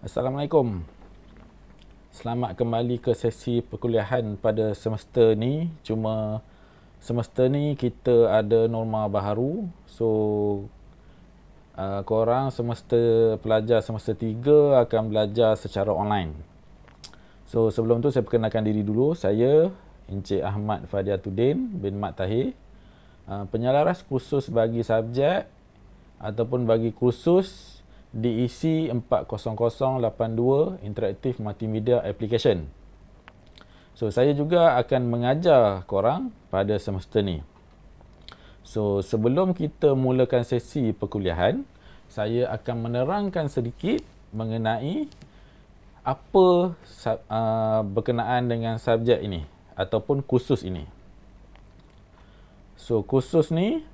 Assalamualaikum. Selamat kembali ke sesi perkuliahan pada semester ni. Cuma semester ni kita ada norma baharu. So uh, korang semester pelajar semester 3 akan belajar secara online. So sebelum tu saya perkenalkan diri dulu. Saya Encik Ahmad Fadiatuddin bin Mat Tahir. Uh, penyelaras kursus bagi subjek ataupun bagi kursus DEC 40082 Interactive Multimedia Application. So saya juga akan mengajar korang pada semester ni. So sebelum kita mulakan sesi perkuliahan, saya akan menerangkan sedikit mengenai apa uh, berkenaan dengan subjek ini ataupun kursus ini. So kursus ni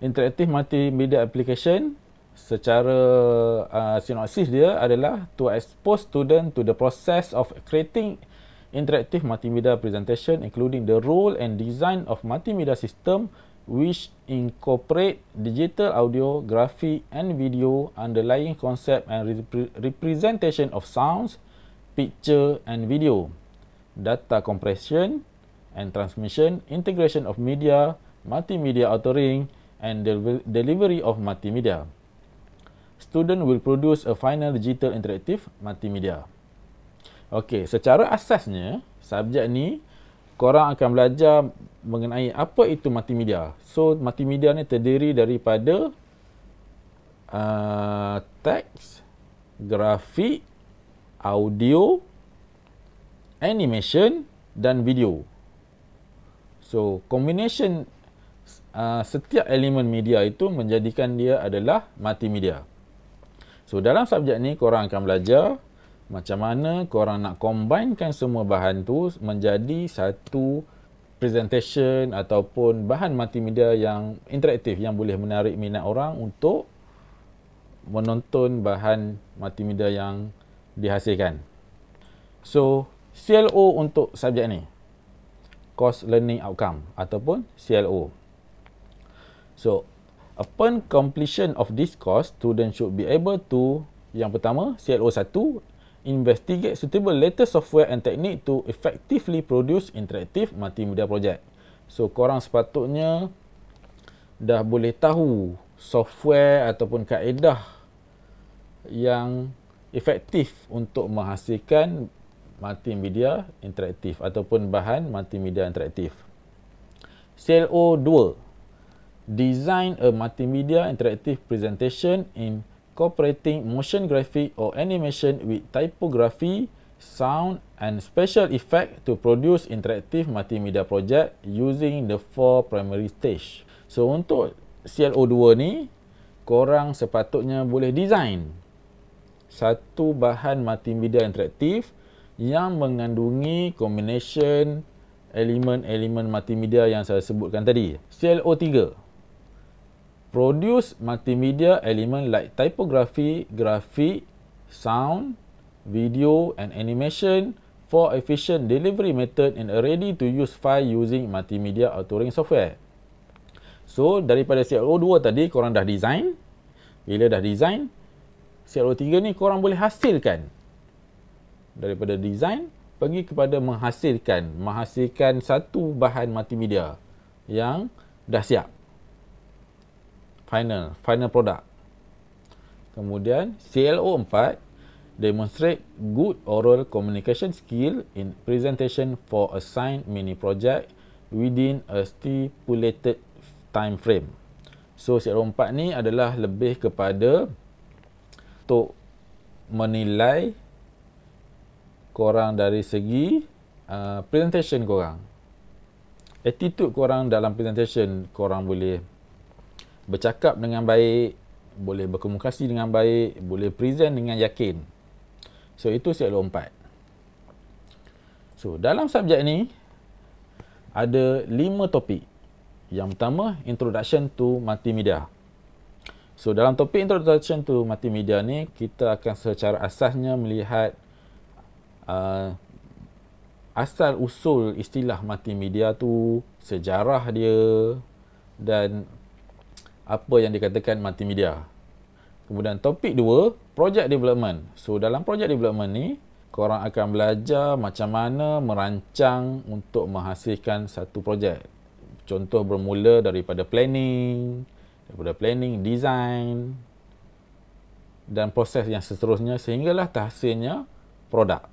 Interactive Multimedia Application secara uh, sinopsis dia adalah to expose student to the process of creating interactive multimedia presentation including the role and design of multimedia system which incorporate digital audio, graphic and video underlying concept and repre- representation of sounds, picture and video, data compression and transmission, integration of media, multimedia authoring and de- delivery of multimedia student will produce a final digital interactive multimedia. Okey, secara asasnya, subjek ni korang akan belajar mengenai apa itu multimedia. So, multimedia ni terdiri daripada uh, teks, grafik, audio, animation dan video. So, combination uh, setiap elemen media itu menjadikan dia adalah multimedia. So dalam subjek ni korang akan belajar macam mana korang nak combinekan semua bahan tu menjadi satu presentation ataupun bahan multimedia yang interaktif yang boleh menarik minat orang untuk menonton bahan multimedia yang dihasilkan. So, CLO untuk subjek ni. Course Learning Outcome ataupun CLO. So, Upon completion of this course, students should be able to yang pertama, CLO 1, investigate suitable latest software and technique to effectively produce interactive multimedia project. So, korang sepatutnya dah boleh tahu software ataupun kaedah yang efektif untuk menghasilkan multimedia interaktif ataupun bahan multimedia interaktif. CLO design a multimedia interactive presentation incorporating motion graphic or animation with typography, sound and special effect to produce interactive multimedia project using the four primary stage. So untuk CLO2 ni, korang sepatutnya boleh design satu bahan multimedia interaktif yang mengandungi combination elemen-elemen multimedia yang saya sebutkan tadi. CLO3 produce multimedia element like typography, graphic, sound, video and animation for efficient delivery method and a ready to use file using multimedia authoring software. So daripada CRO 2 tadi korang dah design. Bila dah design, CRO 3 ni korang boleh hasilkan. Daripada design pergi kepada menghasilkan, menghasilkan satu bahan multimedia yang dah siap final final product. Kemudian CLO 4 demonstrate good oral communication skill in presentation for assigned mini project within a stipulated time frame. So CLO 4 ni adalah lebih kepada untuk menilai korang dari segi uh, presentation korang. Attitude korang dalam presentation korang boleh bercakap dengan baik, boleh berkomunikasi dengan baik, boleh present dengan yakin. So itu set lompat. So dalam subjek ni ada lima topik. Yang pertama introduction to multimedia. So dalam topik introduction to multimedia ni kita akan secara asasnya melihat uh, asal usul istilah multimedia tu, sejarah dia dan apa yang dikatakan multimedia. Kemudian topik dua, project development. So dalam project development ni, korang akan belajar macam mana merancang untuk menghasilkan satu projek. Contoh bermula daripada planning, daripada planning, design dan proses yang seterusnya sehinggalah terhasilnya produk.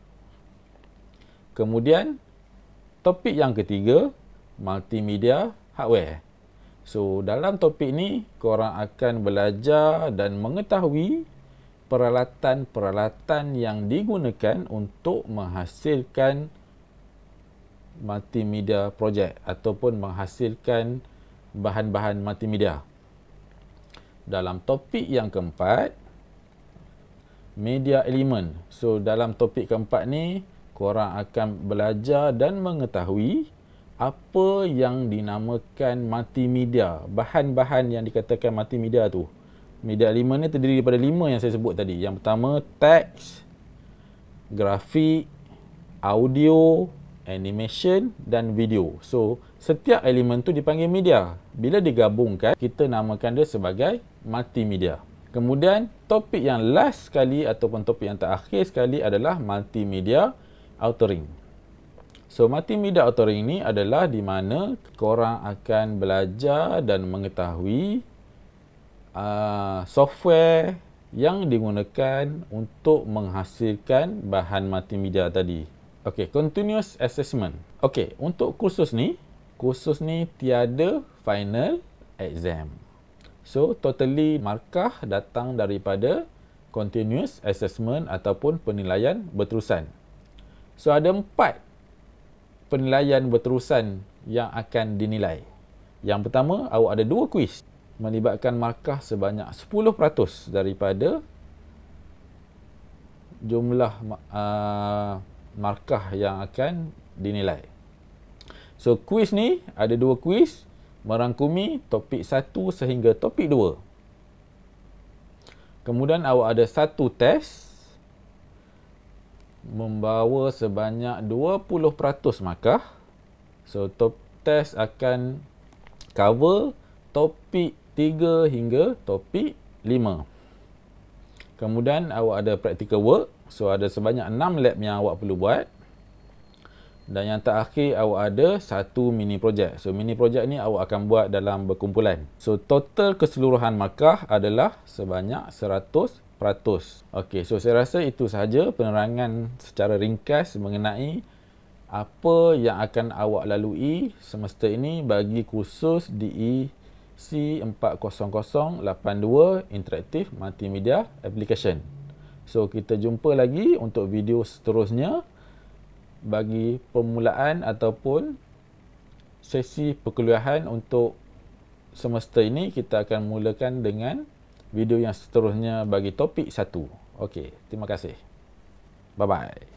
Kemudian topik yang ketiga, multimedia hardware. So dalam topik ni korang akan belajar dan mengetahui peralatan-peralatan yang digunakan untuk menghasilkan multimedia project ataupun menghasilkan bahan-bahan multimedia. Dalam topik yang keempat media element. So dalam topik keempat ni korang akan belajar dan mengetahui apa yang dinamakan multimedia, bahan-bahan yang dikatakan multimedia tu. Media lima ni terdiri daripada lima yang saya sebut tadi. Yang pertama, teks, grafik, audio, animation dan video. So, setiap elemen tu dipanggil media. Bila digabungkan, kita namakan dia sebagai multimedia. Kemudian, topik yang last sekali ataupun topik yang terakhir sekali adalah multimedia authoring. So multimedia authoring ini adalah di mana korang akan belajar dan mengetahui uh, software yang digunakan untuk menghasilkan bahan multimedia tadi. Okay, continuous assessment. Okay, untuk kursus ni, kursus ni tiada final exam. So, totally markah datang daripada continuous assessment ataupun penilaian berterusan. So, ada empat penilaian berterusan yang akan dinilai. Yang pertama, awak ada dua kuis melibatkan markah sebanyak 10% daripada jumlah ah, markah yang akan dinilai. So, kuis ni ada dua kuis merangkumi topik satu sehingga topik dua. Kemudian awak ada satu test membawa sebanyak 20% markah. So top test akan cover topik 3 hingga topik 5. Kemudian awak ada practical work. So ada sebanyak 6 lab yang awak perlu buat. Dan yang terakhir awak ada satu mini projek So mini projek ni awak akan buat dalam berkumpulan. So total keseluruhan markah adalah sebanyak peratus. Okey, so saya rasa itu sahaja penerangan secara ringkas mengenai apa yang akan awak lalui semester ini bagi kursus DEC 40082 Interactive Multimedia Application. So, kita jumpa lagi untuk video seterusnya bagi permulaan ataupun sesi perkuliahan untuk semester ini kita akan mulakan dengan video yang seterusnya bagi topik satu. Okey, terima kasih. Bye-bye.